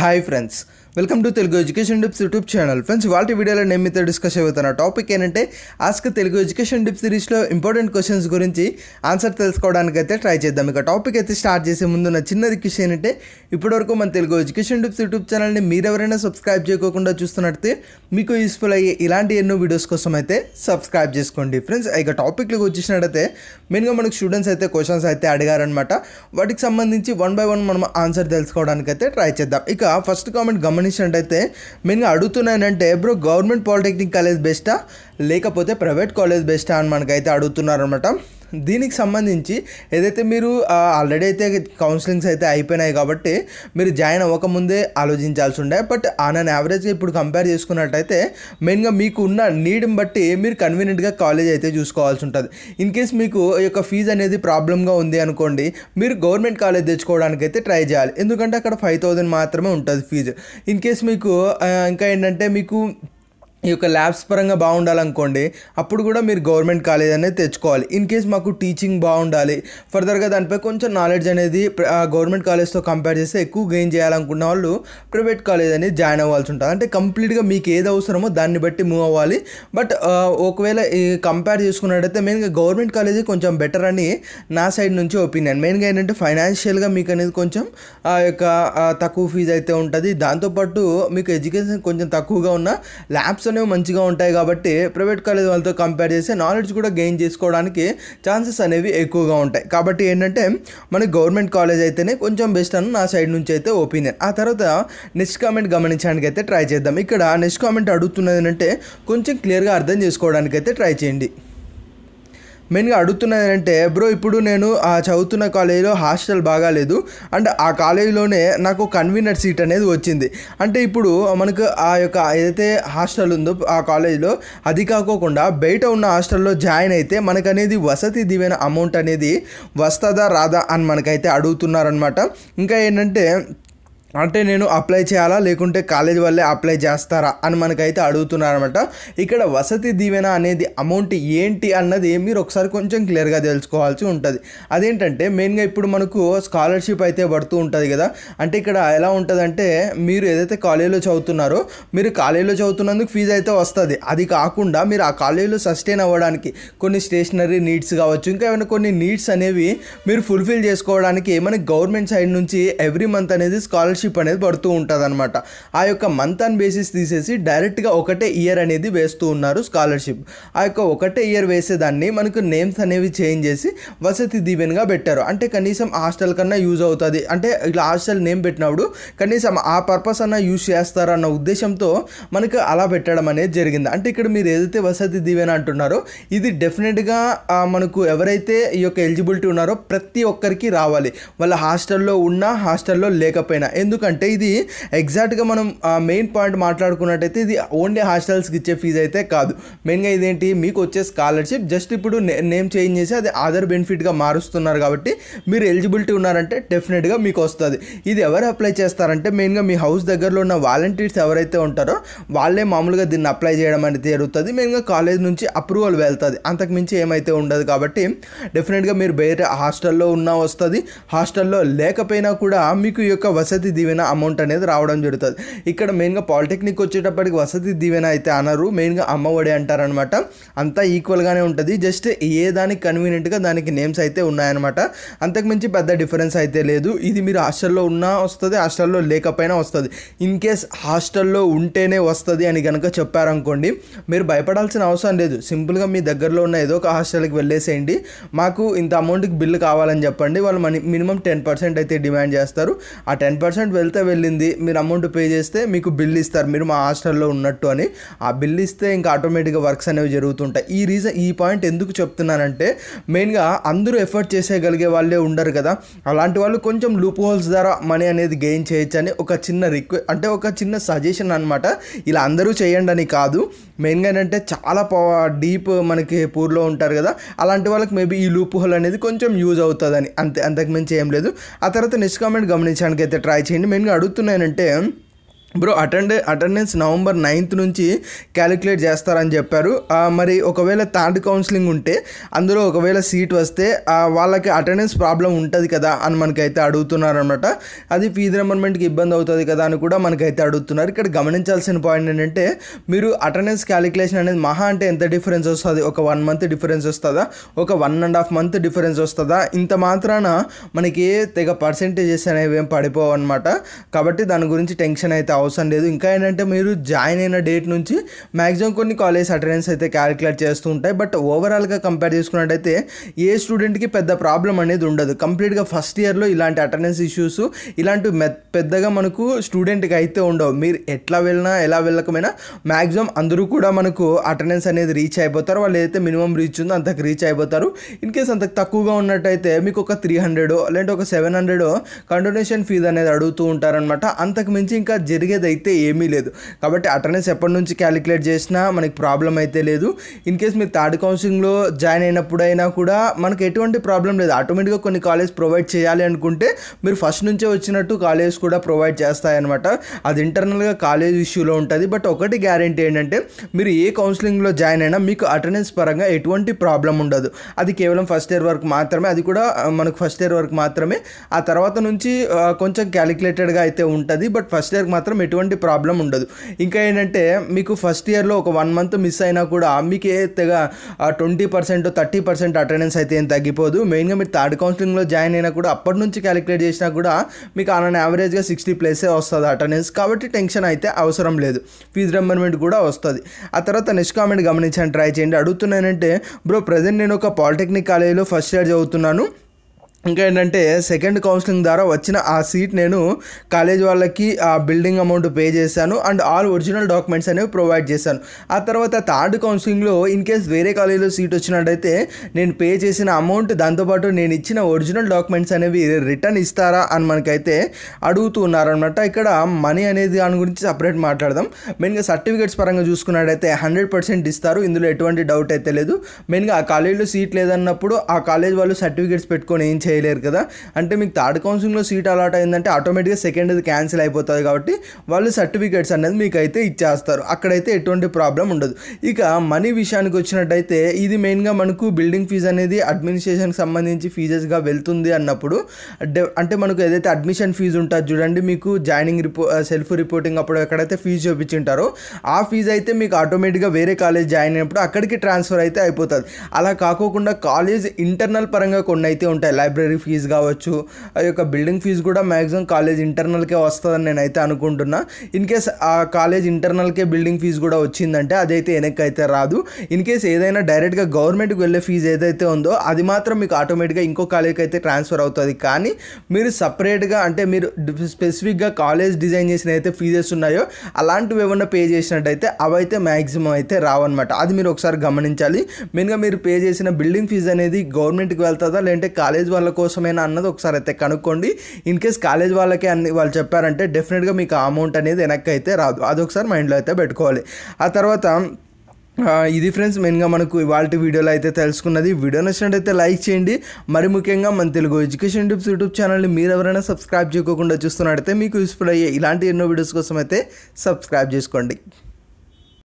hi friends welcome to Telugu education tips YouTube channel friends వాటి వీడియోలో నేను మీతో డిస్కస్ అవుతున్న టాపిక్ ఏంటంటే ఆస్క్ తెలుగు ఎడ్యుకేషన్ డిప్ సిరీస్లో ఇంపార్టెంట్ క్వశ్చన్స్ గురించి ఆన్సర్ తెలుసుకోవడానికి అయితే ట్రై చేద్దాం ఇక టాపిక్ అయితే స్టార్ట్ చేసే ముందు నా చిన్న రిక్వెస్ట్ ఏంటంటే ఇప్పటివరకు మన తెలుగు ఎడ్యుకేషన్ డిప్స్ యూట్యూబ్ ఛానల్ని మీరెవరైనా సబ్స్క్రైబ్ చేయకుండా చూస్తున్నట్టు మీకు యూస్ఫుల్ అయ్యే ఇలాంటి ఎన్నో వీడియోస్ కోసం అయితే సబ్స్క్రైబ్ చేసుకోండి ఫ్రెండ్స్ ఇక టాపిక్లకు వచ్చినట్టయితే మెయిన్గా మనకు స్టూడెంట్స్ అయితే క్వశ్చన్స్ అయితే అడిగారనమాట వాటికి సంబంధించి వన్ బై వన్ మనం ఆన్సర్ తెలుసుకోవడానికి అయితే ట్రై చేద్దాం ఇక మెయిన్గా ఫస్ట్ కామెంట్ గమనించినట్టయితే మెయిన్గా అడుగుతున్నానంటే బ్రో గవర్నమెంట్ పాలిటెక్నిక్ కాలేజ్ బెస్టా లేకపోతే ప్రైవేట్ కాలేజ్ బెస్టా అని మనకైతే అడుగుతున్నారనమాట దీనికి సంబంధించి ఏదైతే మీరు ఆల్రెడీ అయితే కౌన్సిలింగ్స్ అయితే అయిపోయినాయి కాబట్టి మీరు జాయిన్ అవ్వకముందే ఆలోచించాల్సి ఉండే బట్ ఆన్ నన్ను యావరేజ్గా ఇప్పుడు కంపేర్ చేసుకున్నట్టయితే మెయిన్గా మీకు ఉన్న నీడ్ని బట్టి మీరు కన్వీనియంట్గా కాలేజ్ అయితే చూసుకోవాల్సి ఉంటుంది ఇన్ కేస్ మీకు ఈ యొక్క ఫీజు అనేది ప్రాబ్లంగా ఉంది అనుకోండి మీరు గవర్నమెంట్ కాలేజ్ తెచ్చుకోవడానికి అయితే ట్రై చేయాలి ఎందుకంటే అక్కడ ఫైవ్ థౌజండ్ మాత్రమే ఉంటుంది ఫీజు ఇన్ కేస్ మీకు ఇంకా ఏంటంటే మీకు ఈ యొక్క ల్యాబ్స్ పరంగా బాగుండాలనుకోండి అప్పుడు కూడా మీరు గవర్నమెంట్ కాలేజ్ అనేది తెచ్చుకోవాలి ఇన్ కేస్ మాకు టీచింగ్ బాగుండాలి ఫర్దర్గా దానిపై కొంచెం నాలెడ్జ్ అనేది గవర్నమెంట్ కాలేజ్తో కంపేర్ చేస్తే ఎక్కువ గెయిన్ చేయాలనుకున్న వాళ్ళు ప్రైవేట్ కాలేజ్ అనేది జాయిన్ అవ్వాల్సి ఉంటుంది అంటే కంప్లీట్గా మీకు ఏది అవసరమో దాన్ని బట్టి మూవ్ అవ్వాలి బట్ ఒకవేళ కంపేర్ చేసుకున్నట్టయితే మెయిన్గా గవర్నమెంట్ కాలేజీ కొంచెం బెటర్ అని నా సైడ్ నుంచి ఒపీనియన్ మెయిన్గా ఏంటంటే ఫైనాన్షియల్గా మీకు అనేది కొంచెం ఆ యొక్క తక్కువ ఫీజు అయితే ఉంటుంది దాంతోపాటు మీకు ఎడ్యుకేషన్ కొంచెం తక్కువగా ఉన్న ల్యాబ్స్ అనేవి మంచిగా ఉంటాయి కాబట్టి ప్రైవేట్ కాలేజ్ వాళ్ళతో కంపేర్ చేస్తే నాలెడ్జ్ కూడా గెయిన్ చేసుకోవడానికి ఛాన్సెస్ అనేవి ఎక్కువగా ఉంటాయి కాబట్టి ఏంటంటే మనకి గవర్నమెంట్ కాలేజ్ అయితేనే కొంచెం బెస్ట్ అని నా సైడ్ నుంచి అయితే ఒపీనియన్ ఆ తర్వాత నెక్స్ట్ కామెంట్ గమనించడానికి అయితే ట్రై చేద్దాం ఇక్కడ నెక్స్ట్ కామెంట్ అడుగుతున్నది ఏంటంటే కొంచెం క్లియర్గా అర్థం చేసుకోవడానికి అయితే ట్రై చేయండి మెయిన్గా అడుగుతున్నది అంటే బ్రో ఇప్పుడు నేను ఆ చదువుతున్న కాలేజీలో హాస్టల్ బాగాలేదు అండ్ ఆ కాలేజీలోనే నాకు కన్వీనర్ సీట్ అనేది వచ్చింది అంటే ఇప్పుడు మనకు ఆ యొక్క ఏదైతే హాస్టల్ ఉందో ఆ కాలేజీలో అది కాకోకుండా బయట ఉన్న హాస్టల్లో జాయిన్ అయితే మనకనేది వసతి దివైన అమౌంట్ అనేది వస్తుందా రాదా అని మనకైతే అడుగుతున్నారనమాట ఇంకా ఏంటంటే అంటే నేను అప్లై చేయాలా లేకుంటే కాలేజ్ వల్లే అప్లై చేస్తారా అని మనకైతే అడుగుతున్నారనమాట ఇక్కడ వసతి దీవెన అనేది అమౌంట్ ఏంటి అన్నది మీరు ఒకసారి కొంచెం క్లియర్గా తెలుసుకోవాల్సి ఉంటుంది అదేంటంటే మెయిన్గా ఇప్పుడు మనకు స్కాలర్షిప్ అయితే పడుతూ ఉంటుంది కదా అంటే ఇక్కడ ఎలా ఉంటుందంటే మీరు ఏదైతే కాలేజీలో చదువుతున్నారో మీరు కాలేజీలో చదువుతున్నందుకు ఫీజు అయితే వస్తుంది అది కాకుండా మీరు ఆ కాలేజీలో సస్టైన్ అవ్వడానికి కొన్ని స్టేషనరీ నీడ్స్ కావచ్చు ఇంకా ఏమైనా కొన్ని నీడ్స్ అనేవి మీరు ఫుల్ఫిల్ చేసుకోవడానికి మనకి గవర్నమెంట్ సైడ్ నుంచి ఎవ్రీ మంత్ అనేది స్కాలర్షిప్ స్కాలర్షిప్ అనేది పడుతూ ఉంటుంది అనమాట ఆ యొక్క మంత్ అండ్ బేసిస్ తీసేసి డైరెక్ట్గా ఒకటే ఇయర్ అనేది వేస్తూ ఉన్నారు స్కాలర్షిప్ ఆ యొక్క ఒకటే ఇయర్ వేసేదాన్ని మనకు నేమ్స్ అనేవి చేంజ్ చేసి వసతి దీవెన్గా పెట్టారు అంటే కనీసం హాస్టల్ కన్నా యూజ్ అవుతుంది అంటే ఇట్లా హాస్టల్ నేమ్ పెట్టినప్పుడు కనీసం ఆ పర్పస్ అన్న యూజ్ చేస్తారన్న ఉద్దేశంతో మనకు అలా పెట్టడం అనేది జరిగింది అంటే ఇక్కడ మీరు ఏదైతే వసతి దీవెన అంటున్నారో ఇది డెఫినెట్గా మనకు ఎవరైతే ఈ యొక్క ఎలిజిబిలిటీ ఉన్నారో ప్రతి ఒక్కరికి రావాలి వాళ్ళ హాస్టల్లో ఉన్నా హాస్టల్లో లేకపోయినా ఎందుకంటే ఇది ఎగ్జాక్ట్గా మనం మెయిన్ పాయింట్ మాట్లాడుకున్నట్టయితే ఇది ఓన్లీ హాస్టల్స్కి ఇచ్చే ఫీజు అయితే కాదు మెయిన్గా ఇదేంటి మీకు వచ్చే స్కాలర్షిప్ జస్ట్ ఇప్పుడు నేమ్ చేంజ్ చేసి అది ఆధార్ బెనిఫిట్గా మారుస్తున్నారు కాబట్టి మీరు ఎలిజిబిలిటీ ఉన్నారంటే డెఫినెట్గా మీకు వస్తుంది ఇది ఎవరు అప్లై చేస్తారంటే మెయిన్గా మీ హౌస్ దగ్గరలో ఉన్న వాలంటీర్స్ ఎవరైతే ఉంటారో వాళ్ళే మామూలుగా దీన్ని అప్లై చేయడం అనేది జరుగుతుంది మెయిన్గా కాలేజ్ నుంచి అప్రూవల్ వెళ్తుంది అంతకుమించి ఏమైతే ఉండదు కాబట్టి డెఫినెట్గా మీరు వేరే హాస్టల్లో ఉన్నా వస్తుంది హాస్టల్లో లేకపోయినా కూడా మీకు యొక్క వసతి దీవెన అమౌంట్ అనేది రావడం జరుగుతుంది ఇక్కడ మెయిన్గా పాలిటెక్నిక్ వచ్చేటప్పటికి వసతి దీవెన అయితే అనరు మెయిన్గా అమ్మఒడి అంటారనమాట అంతా ఈక్వల్గానే ఉంటుంది జస్ట్ ఏ దానికి కన్వీనియంట్గా దానికి నేమ్స్ అయితే ఉన్నాయన్నమాట అంతకుమించి పెద్ద డిఫరెన్స్ అయితే లేదు ఇది మీరు హాస్టల్లో ఉన్నా వస్తుంది హాస్టల్లో లేకపోయినా వస్తుంది ఇన్ కేస్ హాస్టల్లో ఉంటేనే వస్తుంది అని కనుక చెప్పారనుకోండి మీరు భయపడాల్సిన అవసరం లేదు సింపుల్గా మీ దగ్గరలో ఉన్న ఏదో ఒక హాస్టల్కి వెళ్ళేసేయండి మాకు ఇంత అమౌంట్కి బిల్లు కావాలని చెప్పండి వాళ్ళు మనీ మినిమం టెన్ పర్సెంట్ అయితే డిమాండ్ చేస్తారు ఆ టెన్ పర్సెంట్ పేషెంట్ వెళ్తే వెళ్ళింది మీరు అమౌంట్ పే చేస్తే మీకు బిల్ ఇస్తారు మీరు మా హాస్టల్లో ఉన్నట్టు అని ఆ బిల్ ఇస్తే ఇంకా ఆటోమేటిక్గా వర్క్స్ అనేవి జరుగుతుంటాయి ఈ రీజన్ ఈ పాయింట్ ఎందుకు చెప్తున్నానంటే మెయిన్గా అందరూ ఎఫర్ట్ చేసేయగలిగే వాళ్ళే ఉండరు కదా అలాంటి వాళ్ళు కొంచెం లూప్ హోల్స్ ద్వారా మనీ అనేది గెయిన్ చేయొచ్చు అని ఒక చిన్న రిక్వె అంటే ఒక చిన్న సజెషన్ అనమాట ఇలా అందరూ చేయండి అని కాదు మెయిన్గా ఏంటంటే చాలా డీప్ మనకి పూర్లో ఉంటారు కదా అలాంటి వాళ్ళకి మేబీ ఈ లూప్ హోల్ అనేది కొంచెం యూజ్ అవుతుందని అంతే అంతకుమించి ఏం లేదు ఆ తర్వాత నెక్స్ట్ కామెంట్ గమనించడానికి అయితే ట్రై చేయండి నేను మెయిన్గా అడుగుతున్నానంటే బ్రో అటెండే అటెండెన్స్ నవంబర్ నైన్త్ నుంచి క్యాలిక్యులేట్ చేస్తారని చెప్పారు మరి ఒకవేళ థర్డ్ కౌన్సిలింగ్ ఉంటే అందులో ఒకవేళ సీట్ వస్తే వాళ్ళకి అటెండెన్స్ ప్రాబ్లం ఉంటుంది కదా అని మనకైతే అడుగుతున్నారనమాట అది ఫీజు నెంబర్మెంట్కి ఇబ్బంది అవుతుంది కదా అని కూడా మనకైతే అడుగుతున్నారు ఇక్కడ గమనించాల్సిన పాయింట్ ఏంటంటే మీరు అటెండెన్స్ క్యాలిక్యులేషన్ అనేది మహా అంటే ఎంత డిఫరెన్స్ వస్తుంది ఒక వన్ మంత్ డిఫరెన్స్ వస్తుందా ఒక one and half month difference వస్తుందా ఇంత మాత్రాన మనకి తెగ పర్సెంటేజెస్ అనేవి ఏం పడిపోవు అనమాట కాబట్టి దాని గురించి టెన్షన్ అయితే అవసరం అవసరం లేదు ఇంకా ఏంటంటే మీరు జాయిన్ అయిన డేట్ నుంచి మ్యాక్సిమం కొన్ని కాలేజ్ అటెండెన్స్ అయితే క్యాలిక్యులేట్ చేస్తూ ఉంటాయి బట్ ఓవరాల్గా కంపేర్ చేసుకున్నట్టయితే ఏ స్టూడెంట్కి పెద్ద ప్రాబ్లం అనేది ఉండదు కంప్లీట్గా ఫస్ట్ ఇయర్లో ఇలాంటి అటెండెన్స్ ఇష్యూస్ ఇలాంటి పెద్దగా మనకు స్టూడెంట్కి అయితే ఉండవు మీరు ఎట్లా వెళ్ళినా ఎలా వెళ్ళకపోయినా మ్యాక్సిమం అందరూ కూడా మనకు అటెండెన్స్ అనేది రీచ్ అయిపోతారు వాళ్ళు ఏదైతే మినిమం రీచ్ ఉందో అంతకు రీచ్ అయిపోతారు ఇన్ కేస్ అంత తక్కువగా ఉన్నట్టయితే మీకు ఒక త్రీ హండ్రెడ్ లేదంటే ఒక సెవెన్ హండ్రెడ్ కండోనేషన్ ఫీజు అనేది అడుగుతూ ఉంటారనమాట అంతకు మించి ఇంకా జరిగి జరిగేది అయితే ఏమీ లేదు కాబట్టి అటెండెన్స్ ఎప్పటి నుంచి క్యాలిక్యులేట్ చేసినా మనకి ప్రాబ్లం అయితే లేదు ఇన్ కేస్ మీరు థర్డ్ కౌన్సిలింగ్లో జాయిన్ అయినప్పుడైనా కూడా మనకు ఎటువంటి ప్రాబ్లం లేదు ఆటోమేటిక్గా కొన్ని కాలేజ్ ప్రొవైడ్ చేయాలి అనుకుంటే మీరు ఫస్ట్ నుంచే వచ్చినట్టు కాలేజ్ కూడా ప్రొవైడ్ చేస్తాయన్నమాట అది ఇంటర్నల్గా కాలేజ్ ఇష్యూలో ఉంటుంది బట్ ఒకటి గ్యారంటీ ఏంటంటే మీరు ఏ కౌన్సిలింగ్లో జాయిన్ అయినా మీకు అటెండెన్స్ పరంగా ఎటువంటి ప్రాబ్లం ఉండదు అది కేవలం ఫస్ట్ ఇయర్ వరకు మాత్రమే అది కూడా మనకు ఫస్ట్ ఇయర్ వరకు మాత్రమే ఆ తర్వాత నుంచి కొంచెం క్యాలిక్యులేటెడ్గా అయితే ఉంటుంది బట్ ఫస్ట్ ఇయర్కి మాత్రం మాత్రం ఎటువంటి ప్రాబ్లం ఉండదు ఇంకా ఏంటంటే మీకు ఫస్ట్ ఇయర్లో ఒక వన్ మంత్ మిస్ అయినా కూడా మీకు ఏ తెగ twenty percent thirty percent attendance అయితే ఏం తగ్గిపోదు మెయిన్గా మీరు థర్డ్ కౌన్సిలింగ్లో జాయిన్ అయినా కూడా అప్పటి నుంచి క్యాలిక్యులేట్ చేసినా కూడా మీకు ఆన్ యావరేజ్గా సిక్స్టీ ప్లేసే వస్తుంది అటెండెన్స్ కాబట్టి టెన్షన్ అయితే అవసరం లేదు ఫీజు రెంబర్మెంట్ కూడా వస్తుంది ఆ తర్వాత నెక్స్ట్ కామెంట్ గమనించండి ట్రై చేయండి అడుగుతున్నానంటే బ్రో ప్రజెంట్ నేను ఒక పాలిటెక్నిక్ కాలేజీలో ఫస్ట్ ఇయర్ చదువుతున్నాను ఇంకా ఏంటంటే సెకండ్ కౌన్సిలింగ్ ద్వారా వచ్చిన ఆ సీట్ నేను కాలేజ్ వాళ్ళకి ఆ బిల్డింగ్ అమౌంట్ పే చేశాను అండ్ ఆల్ ఒరిజినల్ డాక్యుమెంట్స్ అనేవి ప్రొవైడ్ చేశాను ఆ తర్వాత థర్డ్ కౌన్సిలింగ్లో ఇన్ కేస్ వేరే కాలేజీలో సీట్ వచ్చినట్టయితే నేను పే చేసిన అమౌంట్ దాంతోపాటు నేను ఇచ్చిన ఒరిజినల్ డాక్యుమెంట్స్ అనేవి రిటర్న్ ఇస్తారా అని మనకైతే అడుగుతూ ఉన్నారనమాట ఇక్కడ మనీ అనేది దాని గురించి సపరేట్ మాట్లాడదాం మెయిన్గా సర్టిఫికేట్స్ పరంగా చూసుకున్నట్టయితే హండ్రెడ్ పర్సెంట్ ఇస్తారు ఇందులో ఎటువంటి డౌట్ అయితే లేదు మెయిన్గా ఆ కాలేజీలో సీట్ లేదన్నప్పుడు ఆ కాలేజ్ వాళ్ళు సర్టిఫికేట్స్ పెట్టుకొని ఏం చేయాలి చేయలేరు కదా అంటే మీకు థర్డ్ కౌన్సిలింగ్లో సీట్ అలాట్ అయిందంటే ఆటోమేటిక్గా సెకండ్ క్యాన్సిల్ అయిపోతుంది కాబట్టి వాళ్ళు సర్టిఫికేట్స్ అనేది మీకు అయితే ఇచ్చేస్తారు అక్కడైతే ఎటువంటి ప్రాబ్లం ఉండదు ఇక మనీ విషయానికి వచ్చినట్టయితే ఇది మెయిన్గా మనకు బిల్డింగ్ ఫీజు అనేది అడ్మినిస్ట్రేషన్కి సంబంధించి ఫీజెస్గా వెళ్తుంది అన్నప్పుడు అంటే మనకు ఏదైతే అడ్మిషన్ ఫీజు ఉంటుంది చూడండి మీకు జాయినింగ్ రిపో సెల్ఫ్ రిపోర్టింగ్ అప్పుడు ఎక్కడైతే ఫీజు ఉంటారో ఆ ఫీజు అయితే మీకు ఆటోమేటిక్గా వేరే కాలేజ్ జాయిన్ అయినప్పుడు అక్కడికి ట్రాన్స్ఫర్ అయితే అయిపోతుంది అలా కాకోకుండా కాలేజ్ ఇంటర్నల్ పరంగా కొన్ని అయితే ఉంటాయి లైబ్రరీ లైబ్రరీ ఫీజు కావచ్చు ఆ యొక్క బిల్డింగ్ ఫీజు కూడా మ్యాక్సిమం కాలేజ్ ఇంటర్నల్కే వస్తుందని నేనైతే అనుకుంటున్నా ఇన్ కేస్ ఆ కాలేజ్ ఇంటర్నల్కే బిల్డింగ్ ఫీజు కూడా వచ్చిందంటే అదైతే వెనక్కి అయితే రాదు ఇన్ కేస్ ఏదైనా డైరెక్ట్గా గవర్నమెంట్కి వెళ్ళే ఫీజు ఏదైతే ఉందో అది మాత్రం మీకు ఆటోమేటిక్గా ఇంకో కాలేజ్కి అయితే ట్రాన్స్ఫర్ అవుతుంది కానీ మీరు సపరేట్గా అంటే మీరు స్పెసిఫిక్గా కాలేజ్ డిజైన్ చేసిన అయితే ఫీజెస్ ఉన్నాయో అలాంటివి ఏమన్నా పే చేసినట్టయితే అవైతే మ్యాక్సిమం అయితే రావన్నమాట అది మీరు ఒకసారి గమనించాలి మెయిన్గా మీరు పే చేసిన బిల్డింగ్ ఫీజు అనేది గవర్నమెంట్కి వెళ్తుందా లేదంటే కాలేజ్ వాళ్ళ వాళ్ళ కోసమేనా అన్నది ఒకసారి అయితే కనుక్కోండి ఇన్ కేస్ కాలేజ్ వాళ్ళకే అన్ని వాళ్ళు చెప్పారంటే డెఫినెట్గా మీకు ఆ అమౌంట్ అనేది వెనక్కి అయితే రాదు అదొకసారి మైండ్లో అయితే పెట్టుకోవాలి ఆ తర్వాత ఇది ఫ్రెండ్స్ మెయిన్గా మనకు ఇవాళ వీడియోలో అయితే తెలుసుకున్నది వీడియో నచ్చినట్టయితే లైక్ చేయండి మరి ముఖ్యంగా మన తెలుగు ఎడ్యుకేషన్ ట్యూబ్స్ యూట్యూబ్ ఛానల్ని మీరు ఎవరైనా సబ్స్క్రైబ్ చేయకుండా చూస్తున్నట్టయితే మీకు యూస్ఫుల్ అయ్యే ఇలాంటి ఎన్నో వీడియోస్ కోసం అయితే సబ్స్క్రైబ్ చేసుకోండి